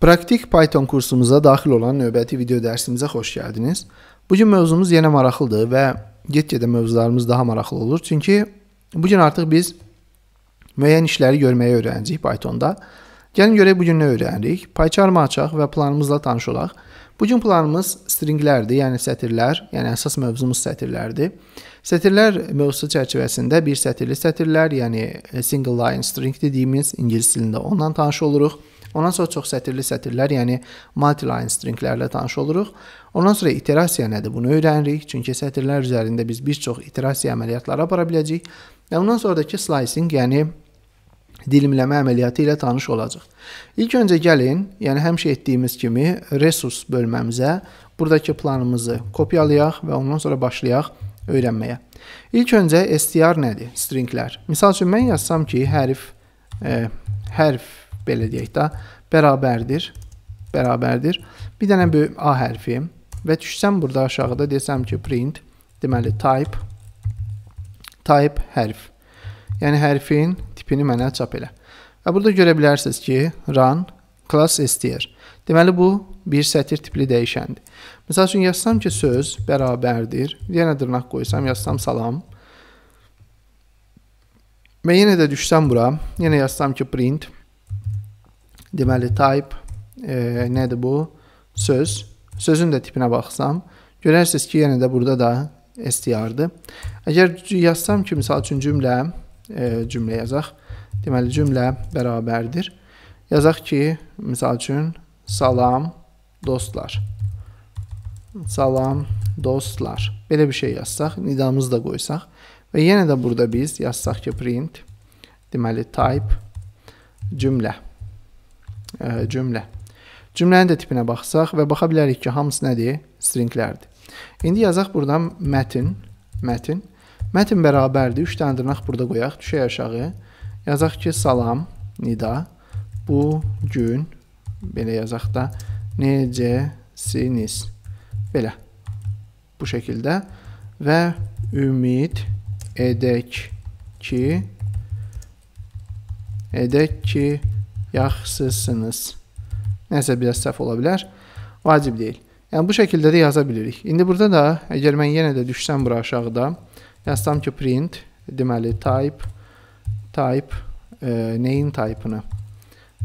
Praktik Python kursumuza daxil olan növbəti video dərsimizə xoş gəldiniz. Bu gün mövzumuz yenə maraqlıdır və get-gedə mövzularımız daha maraqlı olur. Çünki bu gün artıq biz müəyyən işləri görməyi öyrənəcəyik Pythonda. Gəlin görək bu gün nə öyrənirik? PyCharm-ı açaq və planımızla tanış olaq. Bu gün planımız stringlərdir, yəni sətirlər, yəni əsas mövzumuz sətirlərdir. Sətirlər mövzusu çərçivəsində bir sətirli sətirlər, yəni single line string dediyimiz ingilis dilində ondan tanış oluruq. Ondan sonra çox sətirli sətirlər, yəni multi-line stringlərlə tanış oluruq. Ondan sonra iterasiya nədir? Bunu öyrənirik. Çünki sətirlər üzərində biz bir çox iterasiya əməliyyatları apara biləcəyik. Və ondan sonrakı slicing, yəni dilimləmə əməliyyatı ilə tanış olacaq. İlk öncə gəlin, yəni həmişə etdiyimiz kimi resurs bölməmizə buradakı planımızı kopyalayaq və ondan sonra başlayaq öyrənməyə. İlk öncə STR nədir? Stringlər. Məsəl üçün mən yazsam ki, hərf e, hərf belə deyək də, bərabərdir. Bərabərdir. Bir dənə böyük A hərfi və düşsəm burada aşağıda desəm ki, print, deməli type type hərf. Yəni hərfin tipini mənə çap elə. Və burada görə bilərsiniz ki, run class str. Deməli bu bir sətir tipli dəyişəndir. Məsəl üçün yazsam ki, söz bərabərdir. Yenə dırnaq qoysam, yazsam salam. Və yenə də düşsəm bura, yenə yazsam ki, print deməli type e, nədir bu? Söz. Sözün də tipinə baxsam, görərsiniz ki, yenə də burada da STR-dır. Əgər yazsam ki, misal üçün cümlə, e, cümlə yazaq. Deməli, cümlə bərabərdir. Yazaq ki, misal üçün, salam dostlar. Salam dostlar. Belə bir şey yazsaq, nidamızı da qoysaq və yenə də burada biz yazsaq ki, print, deməli, type, cümlə ə, cümlə. Cümlənin də tipinə baxsaq və baxa bilərik ki, hamısı nədir? Stringlərdir. İndi yazaq burdan mətin, mətin. Mətin bərabərdir. 3 dənə dırnaq burada qoyaq, düşək aşağı. Yazaq ki, salam, nida. Bu gün belə yazaq da necəsiniz? Belə. Bu şəkildə və ümid edək ki edək ki yaxşısınız. Nəsə biraz səhv ola bilər. Vacib deyil. Yəni bu şəkildə də yaza bilirik. İndi burada da əgər mən yenə də düşsəm bura aşağıda, yazsam ki print, deməli type type e, neyin type-ını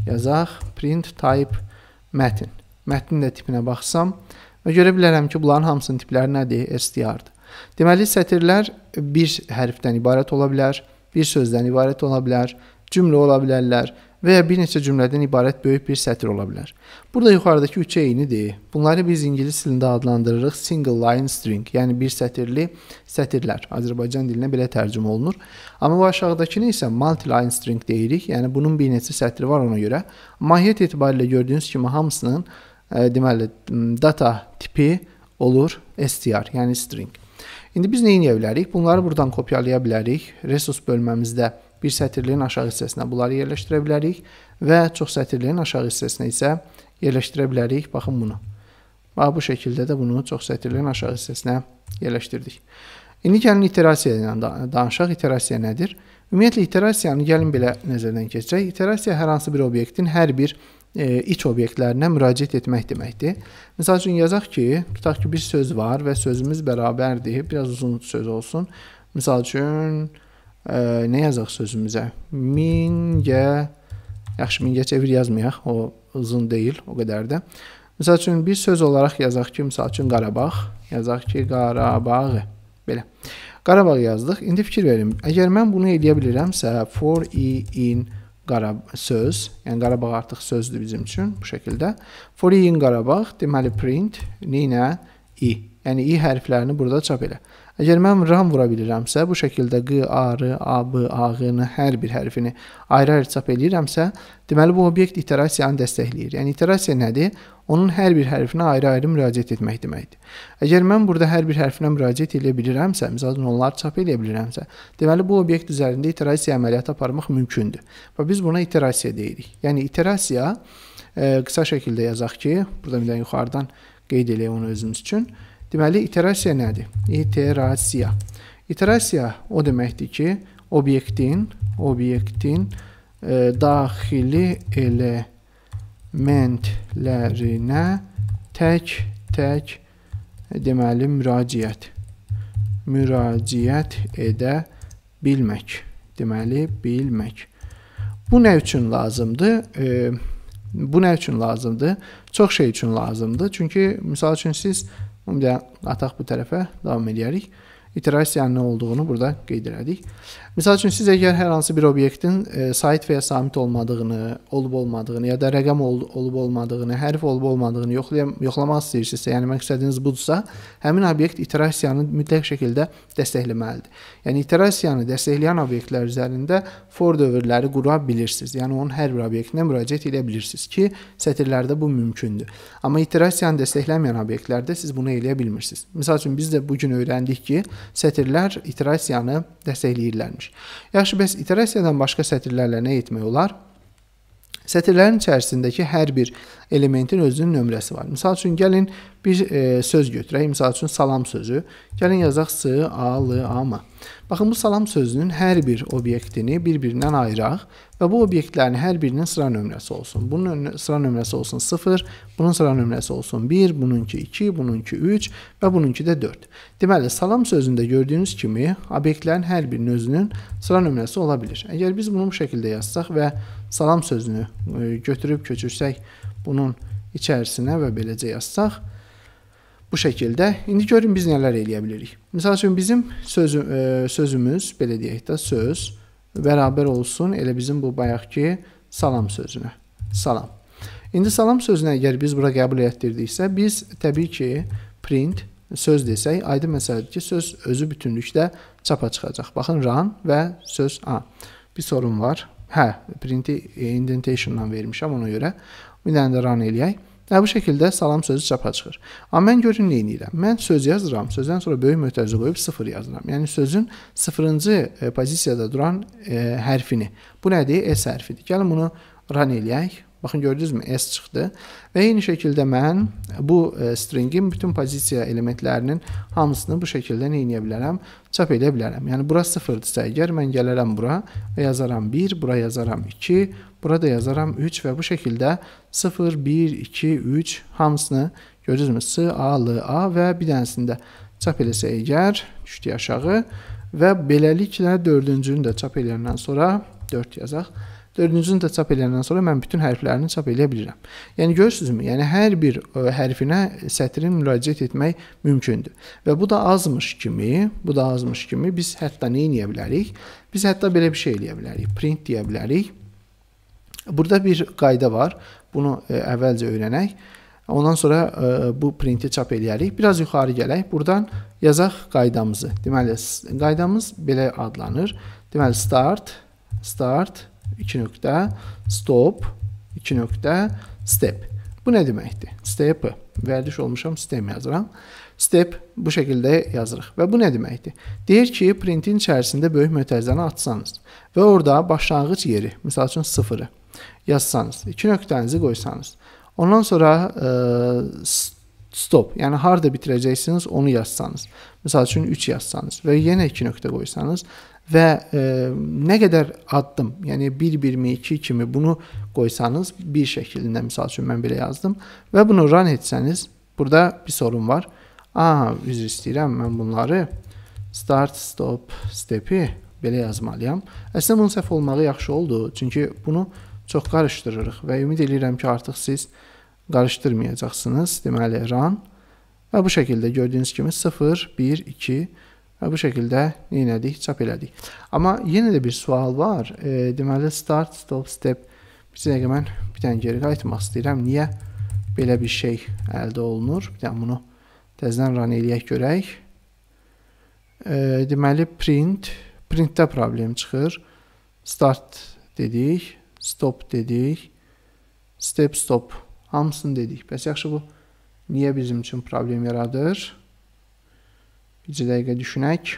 yazaq, print type mətn. Mətnin də tipinə baxsam və görə bilərəm ki, bunların hamısının tipləri nədir? STR-dır. Deməli sətirlər bir hərfdən ibarət ola bilər, bir sözdən ibarət ola bilər, cümlə ola bilərlər və ya bir neçə cümlədən ibarət böyük bir sətr ola bilər. Burada yuxarıdakı üçə eynidir. Bunları biz ingilis dilində adlandırırıq single line string, yəni bir sətirli sətirlər. Azərbaycan dilinə belə tərcümə olunur. Amma bu aşağıdakını isə multi line string deyirik. Yəni bunun bir neçə sətri var ona görə. Mahiyyət etibarilə gördüyünüz kimi hamısının ə, e, deməli data tipi olur STR, yəni string. İndi biz nə edə bilərik? Bunları buradan kopyalaya bilərik. Resurs bölməmizdə bir sətirliyin aşağı hissəsinə bunları yerləşdirə bilərik və çox sətirliyin aşağı hissəsinə isə yerləşdirə bilərik. Baxın bunu. Bax, bu şəkildə də bunu çox sətirliyin aşağı hissəsinə yerləşdirdik. İndi gəlin iterasiya ilə danışaq. İterasiya nədir? Ümumiyyətlə, iterasiyanı gəlin belə nəzərdən keçirək. İterasiya hər hansı bir obyektin hər bir e, iç obyektlərinə müraciət etmək deməkdir. Məsəl üçün yazaq ki, tutaq ki, bir söz var və sözümüz bərabərdir. Biraz uzun söz olsun. Məsəl üçün, e, ə, nə yazaq sözümüzə? 1000-yə yaxşı 1000-yə çevir yazmayaq. O uzun deyil, o qədər də. Məsəl üçün bir söz olaraq yazaq ki, məsəl üçün Qarabağ. Yazaq ki, Qarabağ. Belə. Qarabağ yazdıq. İndi fikir verin. Əgər mən bunu eləyə bilərəmsə, for i in Qarab söz, yəni Qarabağ artıq sözdür bizim üçün bu şəkildə. For i in Qarabağ, deməli print ninə i Yəni i hərflərini burada çap elə. Əgər mən ram vura bilirəmsə, bu şəkildə q, a, r, a, b, a, ğ-nı hər bir hərfini ayrı-ayrı çap eləyirəmsə, deməli bu obyekt iterasiyanı dəstəkləyir. Yəni iterasiya nədir? Onun hər bir hərfinə ayrı-ayrı müraciət etmək deməkdir. Əgər mən burada hər bir hərfinə müraciət edə bilirəmsə, məsələn onları çap edə bilirəmsə, deməli bu obyekt üzərində iterasiya əməliyyatı aparmaq mümkündür. Və biz buna iterasiya deyirik. Yəni iterasiya ə, e, qısa şəkildə yazaq ki, burada bir də yuxarıdan qeyd eləyək onu özümüz üçün. Deməli, iterasiya nədir? İterasiya. İterasiya o deməkdir ki, obyektin, obyektin e, daxili elementlərinə tək-tək deməli müraciət müraciət edə bilmək. Deməli, bilmək. Bu nə üçün lazımdır? E, bu nə üçün lazımdır? Çox şey üçün lazımdır. Çünki, misal üçün, siz Ümumdə ataq bu tərəfə davam edərik. İterasiyanın nə olduğunu burada qeyd elədik. Məsəl üçün siz əgər hər hansı bir obyektin e, sayt və ya samit olmadığını, olub-olmadığını ya da rəqəm ol olub-olmadığını, hərf olub-olmadığını yoxlaya yoxlamaq istəyirsinizsə, yəni məqsədiniz budursa, həmin obyekt iterasiyanı mütləq şəkildə dəstəkləməlidir. Yəni iterasiyanı dəstəkləyən obyektlər üzərində for dövrləri qura bilirsiniz. Yəni onun hər bir obyektinə müraciət edə bilirsiniz ki, sətirlərdə bu mümkündür. Amma iterasiyanı dəstəkləməyən obyektlərdə siz bunu eləyə bilmirsiniz. Məsəl üçün biz də bu gün öyrəndik ki, sətirlər iterasiyanı dəstəkləyirlərmiş verilmiş. Yaxşı, bəs iterasiyadan başqa sətirlərlə nə etmək olar? Sətirlərin içərisindəki hər bir elementin özünün nömrəsi var. Məsəl üçün gəlin bir e, söz götürək. Məsəl üçün salam sözü. Gəlin yazaq s, a, l, a, m. Baxın bu salam sözünün hər bir obyektini bir-birindən ayıraq və bu obyektlərin hər birinin sıra nömrəsi olsun. Bunun sıra nömrəsi olsun 0, bunun sıra nömrəsi olsun 1, bununki 2, bununki 3 və bununki də 4. Deməli salam sözündə gördüyünüz kimi obyektlərin hər birinin özünün sıra nömrəsi ola bilir. Əgər biz bunu bu şəkildə yazsaq və salam sözünü e, götürüb köçürsək bunun içərisinə və beləcə yazsaq bu şəkildə. İndi görün biz nələr eləyə bilirik. Məsəl üçün bizim sözü, ə, e, sözümüz, belə deyək də, söz bərabər olsun elə bizim bu bayaqki salam sözünə. Salam. İndi salam sözünə əgər biz bura qəbul etdirdiksə, biz təbii ki, print söz desək, aydın məsələdir ki, söz özü bütünlükdə çapa çıxacaq. Baxın, run və söz A. Bir sorun var. Hə, printi indentation-dan vermişəm ona görə. Bir dənə də run eləyək. Və bu şəkildə salam sözü çapa çıxır. Amma mən görün nə edirəm. Mən söz yazıram, sözdən sonra böyük mötərizə qoyub 0 yazıram. Yəni sözün 0-cı e, pozisiyada duran e, hərfini. Bu nədir? S hərfidir. Gəlin bunu run eləyək. Baxın gördünüzmü? S çıxdı. Və eyni şəkildə mən bu e, stringin bütün pozisiya elementlərinin hamısını bu şəkildə nə edə bilərəm? Çap edə bilərəm. Yəni bura 0-dırsa əgər mən gələrəm bura və yazaram 1, bura yazaram 2, burada yazaram 3 və bu şəkildə 0, 1, 2, 3 hamısını gördünüzmü? S, A, L, A və bir dənəsində çap eləsə əgər düşdü aşağı və beləliklə dördüncünü də çap eləyəndən sonra 4 yazaq. Dördüncünü də çap eləyəndən sonra mən bütün hərflərini çap eləyə bilirəm. Yəni görürsünüzmü? Yəni hər bir ə, e, hərfinə sətrin müraciət etmək mümkündür. Və bu da azmış kimi, bu da azmış kimi biz hətta nə edə bilərik? Biz hətta belə bir şey eləyə bilərik. Print deyə bilərik. Burada bir qayda var. Bunu ə, e, əvvəlcə öyrənək. Ondan sonra ə, e, bu printi çap eləyərik. Biraz yuxarı gələk. Burdan yazaq qaydamızı. Deməli qaydamız belə adlanır. Deməli start start 2 nöqtə stop, 2 nöqtə step. Bu nə deməkdir? Step, vərdiş olmuşam, sistem yazıram. Step bu şəkildə yazırıq. Və bu nə deməkdir? Deyir ki, printin içərisində böyük mötərizəni atsanız və orada başlanğıc yeri, misal üçün 0-ı yazsanız, 2 nöqtənizi qoysanız, ondan sonra e, stop, yəni harda bitirəcəksiniz onu yazsanız. Məsəl üçün 3 yazsanız və yenə 2 nöqtə qoysanız və e, nə qədər addım, yəni 1-1-2 kimi bunu qoysanız bir şəklində məsəl üçün mən belə yazdım və bunu run etsəniz, burada bir sorun var. Aha, üzr istəyirəm, mən bunları start, stop, stepi belə yazmalıyam. Əslində bunun səhv olmağı yaxşı oldu, çünki bunu çox qarışdırırıq və ümid edirəm ki, artıq siz e, qarışdırmayacaqsınız. Deməli, run və bu şəkildə gördüyünüz kimi 0, 1, 2 və bu şəkildə neynədik, çap elədik. Amma yenə də bir sual var. E, deməli, start, stop, step. Bir dəqiqə mən bir dənə geri qayıtmaq istəyirəm. Niyə belə bir şey əldə olunur? Bir dənə bunu təzədən run eləyək görək. E, deməli, print. Printdə problem çıxır. Start dedik, stop dedik, step, stop hamısını dedik. Bəs yaxşı bu niyə bizim üçün problem yaradır? Bir dəqiqə düşünək.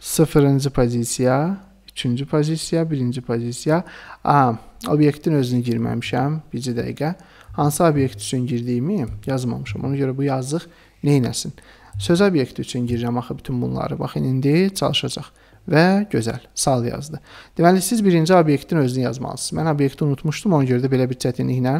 Sıfırıncı pozisiya, üçüncü pozisiya, birinci pozisiya. A, obyektin özünü girməmişəm, bir dəqiqə. Hansı obyekt üçün girdiyimi yazmamışam. Ona görə bu yazıq neynəsin? Söz obyekti üçün girirəm axı bütün bunları. Baxın, indi çalışacaq və gözəl, sal yazdı. Deməli siz birinci obyektin özünü yazmalısınız. Mən obyekti unutmuşdum, ona görə də belə bir çətinliklə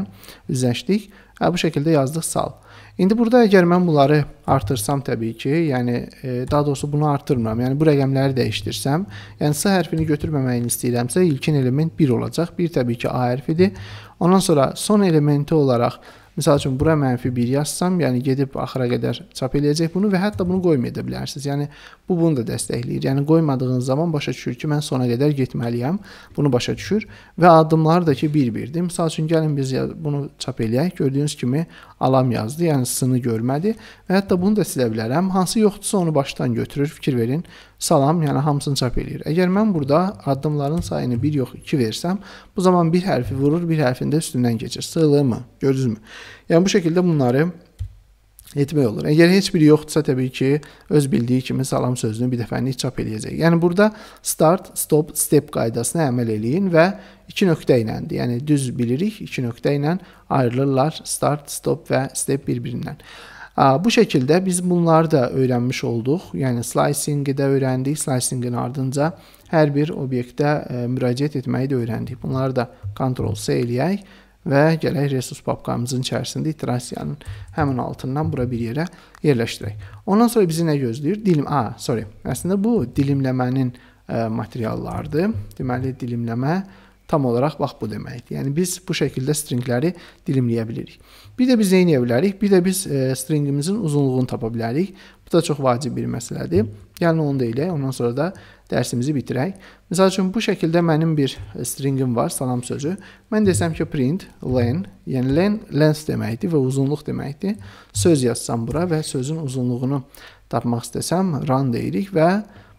üzləşdik. Hə, bu şəkildə yazdıq sal. İndi burada əgər mən bunları artırsam təbii ki, yəni e, daha doğrusu bunu artırmıram. Yəni bu rəqəmləri dəyişdirsəm, yəni s hərfini götürməməyini istəyirəmsə, ilkin element 1 olacaq. 1 təbii ki, a hərfidir. Ondan sonra son elementi olaraq Məsəl üçün bura mənfi 1 yazsam, yəni gedib axıra qədər çap eləyəcək bunu və hətta bunu qoyma edə bilərsiniz. Yəni bu bunu da dəstəkləyir. Yəni qoymadığınız zaman başa düşür ki, mən sona qədər getməliyəm. Bunu başa düşür və addımları da ki, bir-birdir. Məsəl üçün gəlin biz bunu çap eləyək. Gördüyünüz kimi alam yazdı, yəni s-ını görmədi və hətta bunu da silə bilərəm. Hansı yoxdursa onu başdan götürür. Fikir verin. Salam, yəni hamısını çap eləyir. Əgər mən burada addımların sayını 1 yox 2 versəm, bu zaman bir hərfi vurur, bir hərfində üstündən keçir. Sığlığımı? Gördünüzmü? Yəni bu şəkildə bunları etmək olur. Əgər heç biri yoxdursa təbii ki, öz bildiyi kimi salam sözünü bir dəfəlik çap eləyəcək. Yəni burada start, stop, step qaydasına əməl eləyin və iki nöqtə iləndir. Yəni düz bilirik, iki nöqtə ilə ayrılırlar start, stop və step bir-birindən. Bu şəkildə biz bunları da öyrənmiş olduq. Yəni slicingi də öyrəndik, slicingin ardınca hər bir obyektə e, müraciət etməyi də öyrəndik. Bunları da Ctrl C eləyək və gələk resus papkamızın içərisində iterasiyanın həmin altından bura bir yerə yerləşdirək. Ondan sonra bizi nə gözləyir? Dilim A, sorry. Əslində bu dilimləmənin ə, e, materiallarıdır. Deməli dilimləmə tam olaraq bax bu deməkdir. Yəni biz bu şəkildə stringləri dilimləyə bilirik. Bir də biz nə edə bilərik? Bir də biz e, stringimizin uzunluğunu tapa bilərik. Bu da çox vacib bir məsələdir. Gəlin onu da eləyək. Ondan sonra da dərsimizi bitirək. Məsəl üçün, bu şəkildə mənim bir stringim var, salam sözü. Mən desəm ki, print, len, yəni len, lens deməkdir və uzunluq deməkdir. Söz yazsam bura və sözün uzunluğunu tapmaq istəsəm, run deyirik və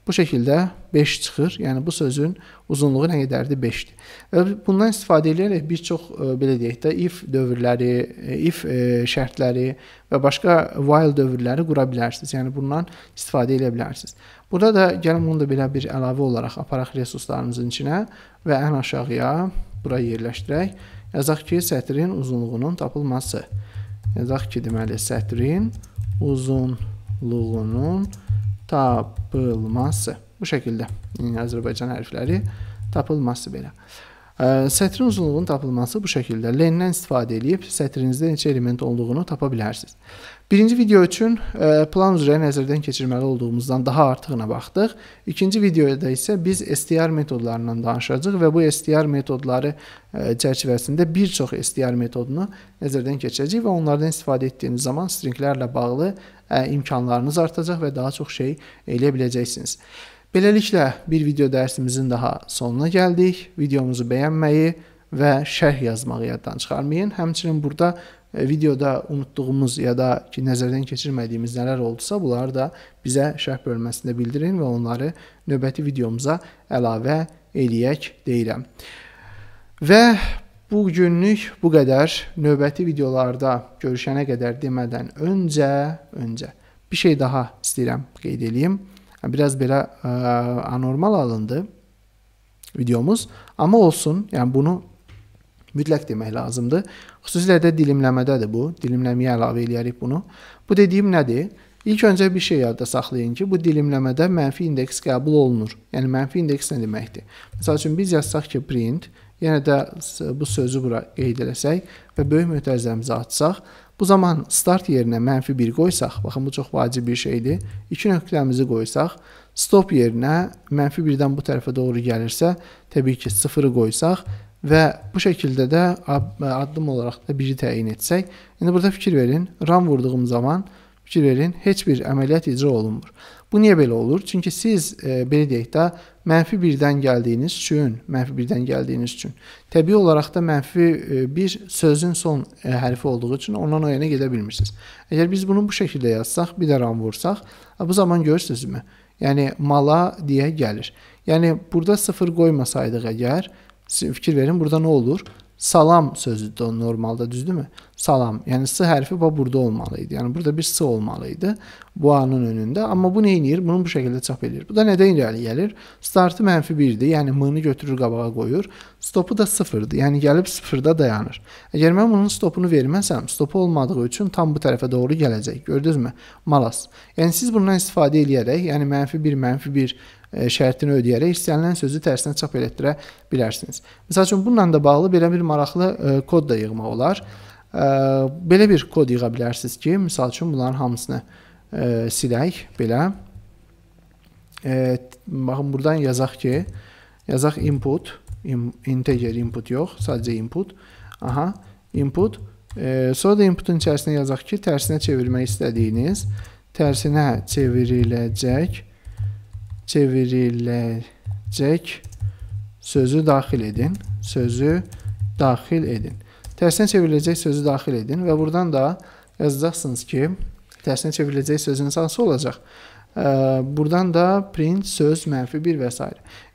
Bu şəkildə 5 çıxır. Yəni bu sözün uzunluğu nə qədərdir? 5-dir. Bundan istifadə edərək bir çox e, belə deyək də if dövrləri, e, if e, şərtləri və başqa while dövrləri qura bilərsiniz. Yəni bundan istifadə edə bilərsiniz. Burada da gəlin bunu da belə bir əlavə olaraq aparaq resurslarımızın içinə və ən aşağıya bura yerləşdirək. Yazaq ki, sətrin uzunluğunun tapılması. Yazaq ki, deməli sətrin uzunluğunun tapılması. Bu şəkildə yəni Azərbaycan hərfləri tapılması belə. Sətrin uzunluğunun tapılması bu şəkildə. Lendən istifadə edib sətrinizdə neçə element olduğunu tapa bilərsiniz. Birinci video üçün plan üzrə nəzərdən keçirməli olduğumuzdan daha artığına baxdıq. İkinci videoda isə biz STR metodlarından danışacağıq və bu STR metodları çərçivəsində bir çox STR metodunu nəzərdən keçirəcəyik və onlardan istifadə etdiyiniz zaman stringlərlə bağlı imkanlarınız artacaq və daha çox şey eləyə biləcəksiniz. Beləliklə bir video dərsimizin daha sonuna gəldik. Videomuzu bəyənməyi və şərh yazmağı yaddan çıxarmayın. Həmçinin burada e, videoda unutduğumuz ya da ki nəzərdən keçirmədiyimiz nələr oldusa, bunları da bizə şərh bölməsində bildirin və onları növbəti videomuza əlavə eləyək deyirəm. Və bu günlük bu qədər. Növbəti videolarda görüşənə qədər demədən öncə, öncə bir şey daha istəyirəm qeyd edeyim biraz belə ə, e, anormal alındı videomuz. Amma olsun, yəni bunu mütləq demək lazımdır. Xüsusilə də dilimləmədədir bu. Dilimləməyə əlavə eləyərik bunu. Bu dediyim nədir? İlk öncə bir şey yadda saxlayın ki, bu dilimləmədə mənfi indeks qəbul olunur. Yəni mənfi indeks nə deməkdir? Məsəl üçün biz yazsaq ki, print, yenə də bu sözü bura qeyd eləsək və böyük mötərizəmizi açsaq, Bu zaman start yerinə mənfi 1 qoysaq, baxın bu çox vacib bir şeydir. 2 nöqtəmizi qoysaq, stop yerinə mənfi 1-dən bu tərəfə doğru gəlirsə, təbii ki, 0-ı qoysaq və bu şəkildə də addım olaraq da 1-i təyin etsək, indi burada fikir verin, ram vurduğum zaman fikir verin, heç bir əməliyyat icra olunmur. Bu niyə belə olur? Çünki siz e, belə deyək də mənfi 1-dən gəldiyiniz üçün, mənfi 1-dən gəldiyiniz üçün təbii olaraq da mənfi 1 e, sözün son e, hərfi olduğu üçün ondan o yana gedə bilmirsiniz. Əgər biz bunu bu şəkildə yazsaq, bir də ram vursaq, bu zaman görürsünüzmü? Yəni mala deyə gəlir. Yəni burada 0 qoymasaydıq əgər, fikir verin, burada nə olur? Salam sözü də normalda düzdürmü? Salam. Yəni s hərfi bax burada olmalı idi. Yəni burada bir s olmalı idi bu anın önündə. Amma bu nə edir? Bunu bu şəkildə çap edir. Bu da nədən irəli gəlir? Startı mənfi 1-dir. Yəni m-ni götürür qabağa qoyur. Stopu da 0-dır. Yəni gəlib 0-da dayanır. Əgər mən bunun stopunu verməsəm, stopu olmadığı üçün tam bu tərəfə doğru gələcək. Gördünüzmü? Malas. Yəni siz bundan istifadə eləyərək, yəni -1, -1 E, şərtini ödəyərək istənilən sözü tərsinə çap elətdirə bilərsiniz. Məsəl üçün bununla da bağlı belə bir maraqlı e, kod da yığmaq olar. E, belə bir kod yığa bilərsiniz ki, məsəl üçün bunların hamısını silək belə. Baxın burdan yazaq ki, yazaq input, integer input yox, sadəcə input. Aha, input. Sonra da inputun içərisinə yazaq ki, tərsinə çevirmək istədiyiniz tərsinə çevriləcək çevriləcək sözü daxil edin. Sözü daxil edin. Tərsinə çevriləcək sözü daxil edin və buradan da yazacaqsınız ki, tərsinə çevriləcək sözün hansı olacaq? Buradan da print söz mənfi 1 və s.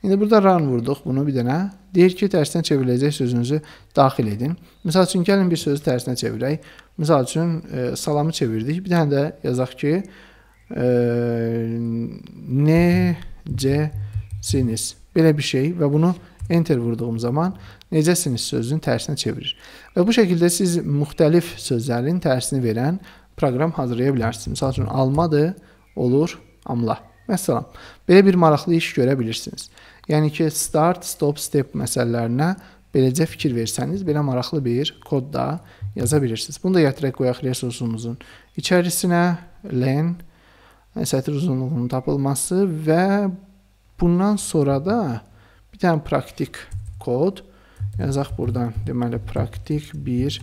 İndi burada run vurduq bunu bir dənə. Deyir ki, tərsinə çevriləcək sözünüzü daxil edin. Məsəl üçün gəlin bir sözü tərsinə çevirək. Məsəl üçün salamı çevirdik. Bir dənə də yazaq ki, necəsiniz? Belə bir şey və bunu enter vurduğum zaman necəsiniz sözünün tərsinə çevirir. Və bu şəkildə siz müxtəlif sözlərin tərsini verən proqram hazırlaya bilərsiniz. Məsəl üçün almadı olur amla. Məsələn, belə bir maraqlı iş görə bilirsiniz. Yəni ki, start, stop, step məsələlərinə beləcə fikir versəniz, belə maraqlı bir kod da yaza bilirsiniz. Bunu da gətirək qoyaq resursumuzun içərisinə len sətr uzunluğunun tapılması və bundan sonra da bir dənə praktik kod yazaq burdan. Deməli, praktik bir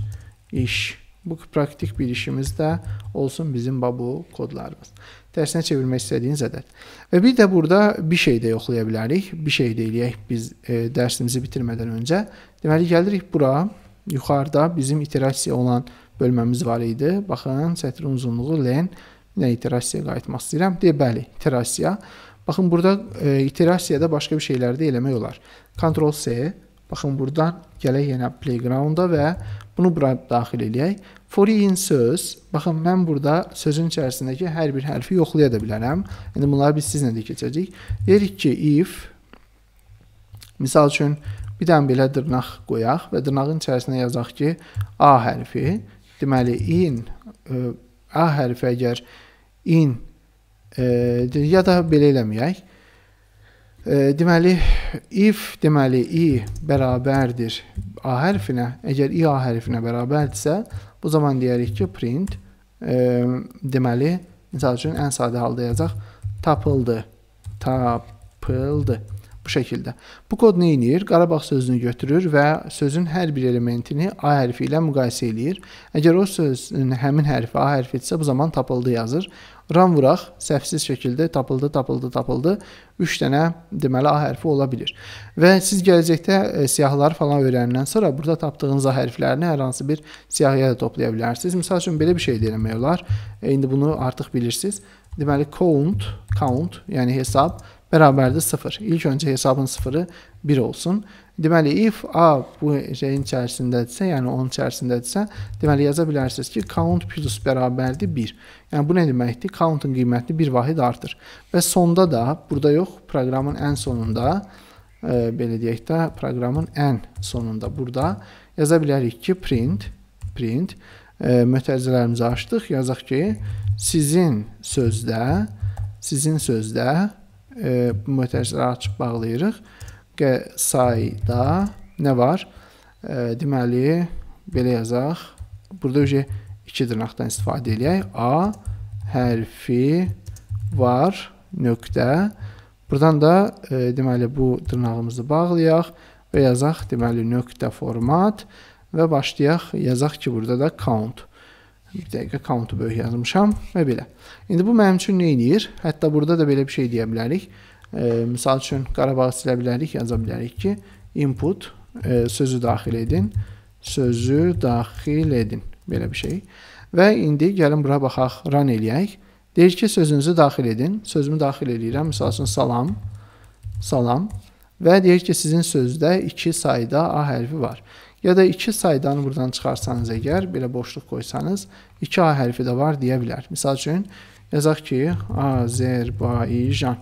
iş. Bu praktik bir işimiz də olsun bizim bu kodlarımız. Tərsinə çevirmək istədiyiniz ədəd. Və bir də burada bir şey də yoxlaya bilərik. Bir şey də eləyək biz e, dərsimizi bitirmədən öncə. Deməli, gəlirik bura. Yuxarıda bizim iterasiya olan bölməmiz var idi. Baxın, sətrin uzunluğu len 1.5 Nə iterasiyaya qayıtmaq istəyirəm? Deyə bəli, iterasiya. Baxın burada e, iterasiyada başqa bir şeylər də eləmək olar. Ctrl C, baxın burdan gələk yenə playgrounda və bunu bura daxil eləyək. For e in söz, baxın mən burada sözün içərisindəki hər bir hərfi yoxlaya da bilərəm. İndi bunları biz sizlə də keçəcəyik. Deyirik ki, if misal üçün bir dənə belə dırnaq qoyaq və dırnağın içərisinə yazaq ki, A hərfi, deməli in ə, e, A hərfi əgər e, in e, ya da belə eləməyək. E, deməli if deməli i bərabərdir a hərfinə. Əgər i a hərfinə bərabərdirsə, bu zaman deyirik ki, print e, deməli misal üçün ən sadə halda yazacaq tapıldı. Tapıldı. Bu şəkildə. Bu kod nə edir? Qarabağ sözünü götürür və sözün hər bir elementini A hərfi ilə müqayisə eləyir. Əgər o sözün həmin hərfi A hərfidirsə, bu zaman tapıldı yazır. Ram vuraq, səhvsiz şəkildə tapıldı, tapıldı, tapıldı. 3 dənə deməli A hərfi ola bilir. Və siz gələcəkdə e, siyahıları falan öyrəndikdən sonra burada tapdığınız A hərflərini hər hansı bir siyahıya da toplaya bilərsiniz. Məsəl üçün belə bir şey də eləmək olar. E, indi bunu artıq bilirsiniz. Deməli count, count, yəni hesab bərabərdir 0. İlk öncə hesabın 0-ı 1 olsun. Deməli if a bu şeyin içərisindədirsə, yəni onun içərisindədirsə, deməli yaza bilərsiniz ki, count plus bərabərdir 1. Yəni bu nə deməkdir? Countun qiymətini bir vahid artır. Və sonda da, burada yox, proqramın ən sonunda, e, belə deyək də, proqramın ən sonunda burada yaza bilərik ki, print print e, mötərizələrimizi açdıq. Yazaq ki, sizin sözdə sizin sözdə e, mötərizləri açıb bağlayırıq. Q sayda nə var? E, deməli, belə yazaq. Burada ücə iki dırnaqdan istifadə edək. A hərfi var, nöqtə. Buradan da e, deməli, bu dırnağımızı bağlayaq və yazaq, deməli, nöqtə format və başlayaq, yazaq ki, burada da count bir dəqiqə count böyük yazmışam və belə. İndi bu mənim üçün nə edir? Hətta burada da belə bir şey deyə bilərik. E, misal üçün Qarabağı silə bilərik, yaza bilərik ki, input e, sözü daxil edin, sözü daxil edin. Belə bir şey. Və indi gəlin bura baxaq, run eləyək. Deyir ki, sözünüzü daxil edin. Sözümü daxil eləyirəm. Misal üçün salam, salam. Və deyir ki, sizin sözdə 2 sayda A hərfi var. Ya da 2 saydanı buradan çıxarsanız əgər, belə boşluq qoysanız, 2A hərfi də var deyə bilər. Misal üçün, yazaq ki, Azərbaycan.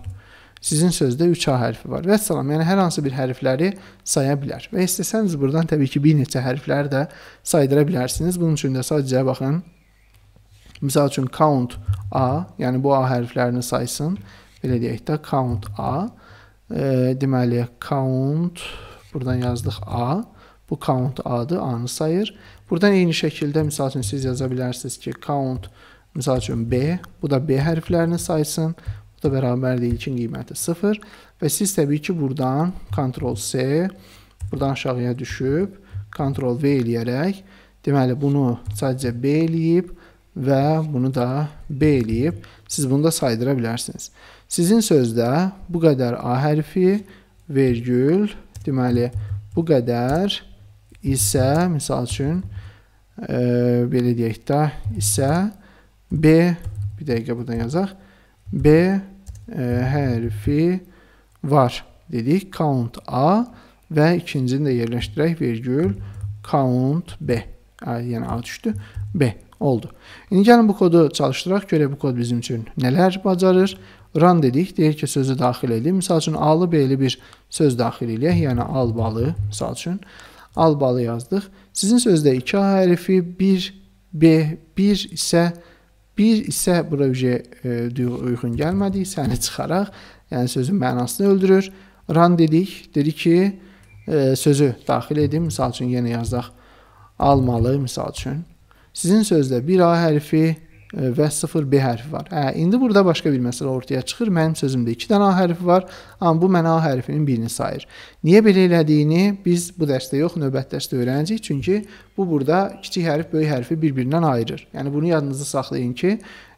Sizin sözdə 3A hərfi var. Və salam, yəni hər hansı bir hərfləri saya bilər. Və istəsəniz buradan təbii ki, bir neçə hərfləri də saydıra bilərsiniz. Bunun üçün də sadəcə baxın, misal üçün count A, yəni bu A hərflərini saysın. Belə deyək də, count A. E, deməli, count, buradan yazdıq A. A Bu count A-dır, A-nı sayır. Buradan eyni şəkildə misal üçün siz yaza bilərsiniz ki, count misal üçün B, bu da B hərflərini saysın. Bu da bərabərdir ilkin qiyməti 0 və siz təbii ki, buradan Ctrl C, buradan aşağıya düşüb Ctrl V eləyərək, deməli bunu sadəcə B eləyib və bunu da B eləyib. Siz bunu da saydıra bilərsiniz. Sizin sözdə bu qədər A hərfi, vergül, deməli bu qədər isə, misal üçün, ə, e, belə deyək də, isə B, bir dəqiqə buradan yazaq, B ə, e, hərfi var dedik, count A və ikincini də yerləşdirək, virgül, count B, ə, yəni A düşdü, B oldu. İndi gəlin bu kodu çalışdıraq, görək bu kod bizim üçün nələr bacarır. Run dedik, deyir ki, sözü daxil edin. Misal üçün, alı-beyli bir söz daxil edək, yəni al-balı, misal üçün. Misal üçün, al balı yazdıq. Sizin sözdə 2 A hərfi, 1 B, 1 isə 1 isə bura ücə e, uyğun gəlmədi, səni çıxaraq, yəni sözün mənasını öldürür. Run dedik, dedi ki, e, sözü daxil edin, misal üçün yenə yazdıq almalı, misal üçün. Sizin sözdə 1 A hərfi, və 0 B hərfi var. Hə, indi burada başqa bir məsələ ortaya çıxır. Mənim sözümdə 2 dənə A hərfi var, amma bu mənə A hərfinin birini sayır. Niyə belə elədiyini biz bu dərsdə yox, növbəti dərsdə öyrənəcəyik. Çünki bu burada kiçik hərf, böyük hərfi bir-birindən ayırır. Yəni bunu yadınızda saxlayın ki,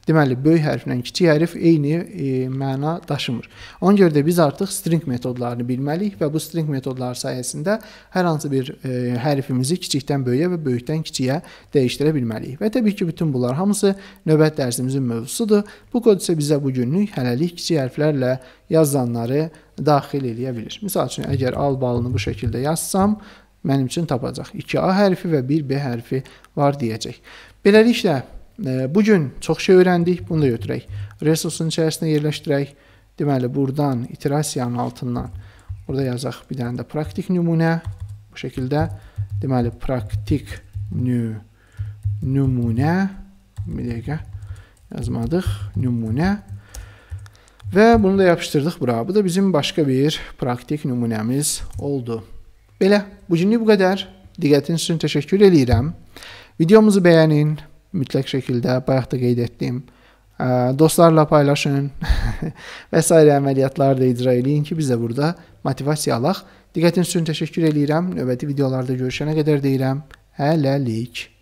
Deməli, böyük hərflə kiçik hərf eyni e, məna daşımır. Ona görə də biz artıq string metodlarını bilməliyik və bu string metodları sayəsində hər hansı bir e, hərfimizi kiçikdən böyüyə və böyükdən kiçiyə dəyişdirə bilməliyik. Və təbii ki, bütün bunlar hamısı növbət dərsimizin mövzusudur. Bu kod isə bizə bu günlük hələlik kiçik hərflərlə yazılanları daxil eləyə bilir. Məsəl üçün, əgər al balını bu şəkildə yazsam, mənim üçün tapacaq. 2A hərfi və 1B hərfi var deyəcək. Beləliklə, Bu gün çox şey öyrəndik, bunu da götürək. Resursun içərisinə yerləşdirək. Deməli, burdan iterasiyanın altından burada yazaq bir dənə də praktik nümunə bu şəkildə. Deməli, praktik nü, nümunə bir dəqiqə yazmadıq. Nümunə və bunu da yapışdırdıq bura. Bu da bizim başqa bir praktik nümunəmiz oldu. Belə, bu günlük bu qədər. Diqqətiniz üçün təşəkkür eləyirəm. Videomuzu bəyənin mütləq şəkildə bayaq da qeyd etdiyim dostlarla paylaşın və s. əməliyyatları da icra eləyin ki, biz də burada motivasiya alaq. Diqqətiniz üçün təşəkkür eləyirəm. Növbəti videolarda görüşənə qədər deyirəm. Hələlik.